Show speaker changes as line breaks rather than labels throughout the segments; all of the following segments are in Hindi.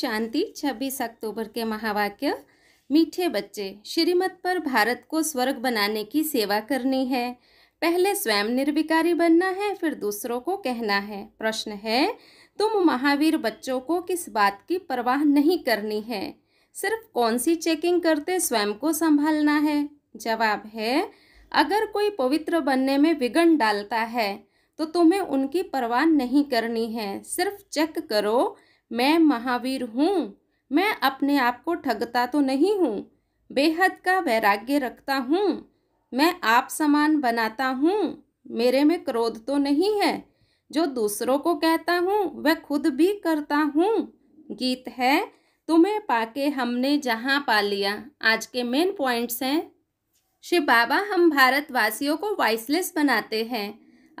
शांति 26 अक्टूबर के महावाक्य मीठे बच्चे श्रीमत पर भारत को स्वर्ग बनाने की सेवा करनी है पहले स्वयं निर्विकारी बनना है फिर दूसरों को कहना है प्रश्न है तुम महावीर बच्चों को किस बात की परवाह नहीं करनी है सिर्फ कौन सी चेकिंग करते स्वयं को संभालना है जवाब है अगर कोई पवित्र बनने में विघन डालता है तो तुम्हें उनकी परवाह नहीं करनी है सिर्फ चेक करो मैं महावीर हूँ मैं अपने आप को ठगता तो नहीं हूँ बेहद का वैराग्य रखता हूँ मैं आप समान बनाता हूँ मेरे में क्रोध तो नहीं है जो दूसरों को कहता हूँ वह खुद भी करता हूँ गीत है तुम्हें पाके हमने जहाँ पा लिया आज के मेन पॉइंट्स हैं श्री बाबा हम भारतवासियों को वॉइसलेस बनाते हैं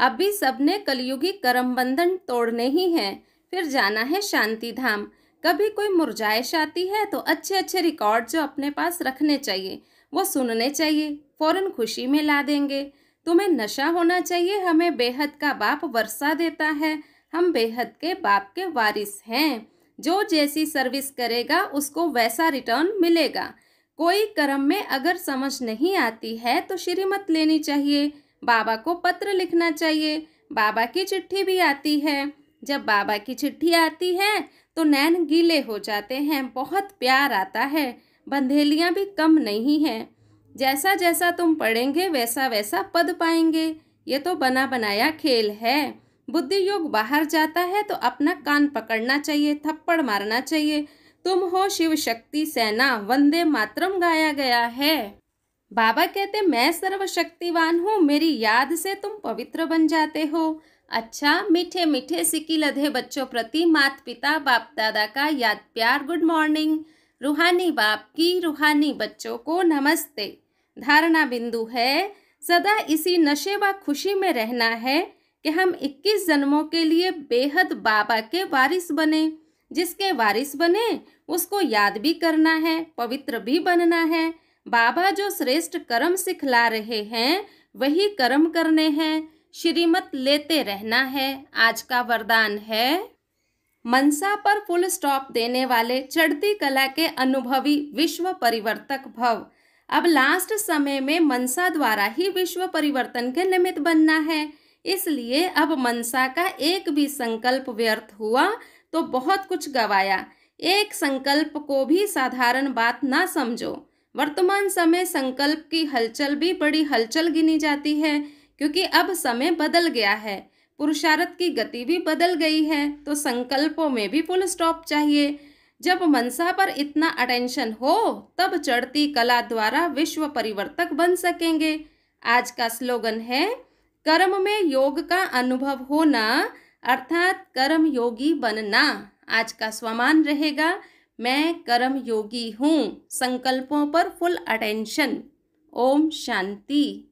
अभी सबने कलयुगी कर्मबंधन बंधन तोड़ने ही हैं फिर जाना है शांति धाम कभी कोई मुरझाइश आती है तो अच्छे अच्छे रिकॉर्ड जो अपने पास रखने चाहिए वो सुनने चाहिए फ़ौरन खुशी में ला देंगे तुम्हें नशा होना चाहिए हमें बेहद का बाप वर्षा देता है हम बेहद के बाप के वारिस हैं जो जैसी सर्विस करेगा उसको वैसा रिटर्न मिलेगा कोई कर्म में अगर समझ नहीं आती है तो श्रीमत लेनी चाहिए बाबा को पत्र लिखना चाहिए बाबा की चिट्ठी भी आती है जब बाबा की चिट्ठी आती है तो नैन गीले हो जाते हैं बहुत प्यार आता है बंधेलियाँ भी कम नहीं हैं जैसा जैसा तुम पढ़ेंगे वैसा वैसा पद पाएंगे ये तो बना बनाया खेल है बुद्धि योग बाहर जाता है तो अपना कान पकड़ना चाहिए थप्पड़ मारना चाहिए तुम हो शिव शक्ति सेना वंदे मातरम गाया गया है बाबा कहते मैं सर्वशक्तिवान हूँ मेरी याद से तुम पवित्र बन जाते हो अच्छा मीठे मीठे सिक्की लधे बच्चों प्रति मात पिता बाप दादा का याद प्यार गुड मॉर्निंग रूहानी बाप की रूहानी बच्चों को नमस्ते धारणा बिंदु है सदा इसी नशे व खुशी में रहना है कि हम 21 जन्मों के लिए बेहद बाबा के वारिस बने जिसके वारिस बने उसको याद भी करना है पवित्र भी बनना है बाबा जो श्रेष्ठ कर्म सिखला रहे हैं वही कर्म करने हैं श्रीमत लेते रहना है आज का वरदान है मनसा पर फुल स्टॉप देने वाले चढ़ती कला के अनुभवी विश्व परिवर्तक भव अब लास्ट समय में मनसा द्वारा ही विश्व परिवर्तन के निमित्त बनना है इसलिए अब मनसा का एक भी संकल्प व्यर्थ हुआ तो बहुत कुछ गवाया एक संकल्प को भी साधारण बात ना समझो वर्तमान समय संकल्प की हलचल भी बड़ी हलचल गिनी जाती है क्योंकि अब समय बदल गया है पुरुषार्थ की गति भी बदल गई है तो संकल्पों में भी फुल स्टॉप चाहिए जब मनसा पर इतना अटेंशन हो तब चढ़ती कला द्वारा विश्व परिवर्तक बन सकेंगे आज का स्लोगन है कर्म में योग का अनुभव होना अर्थात कर्म योगी बनना आज का स्वमान रहेगा मैं कर्म योगी हूँ संकल्पों पर फुल अटेंशन ओम शांति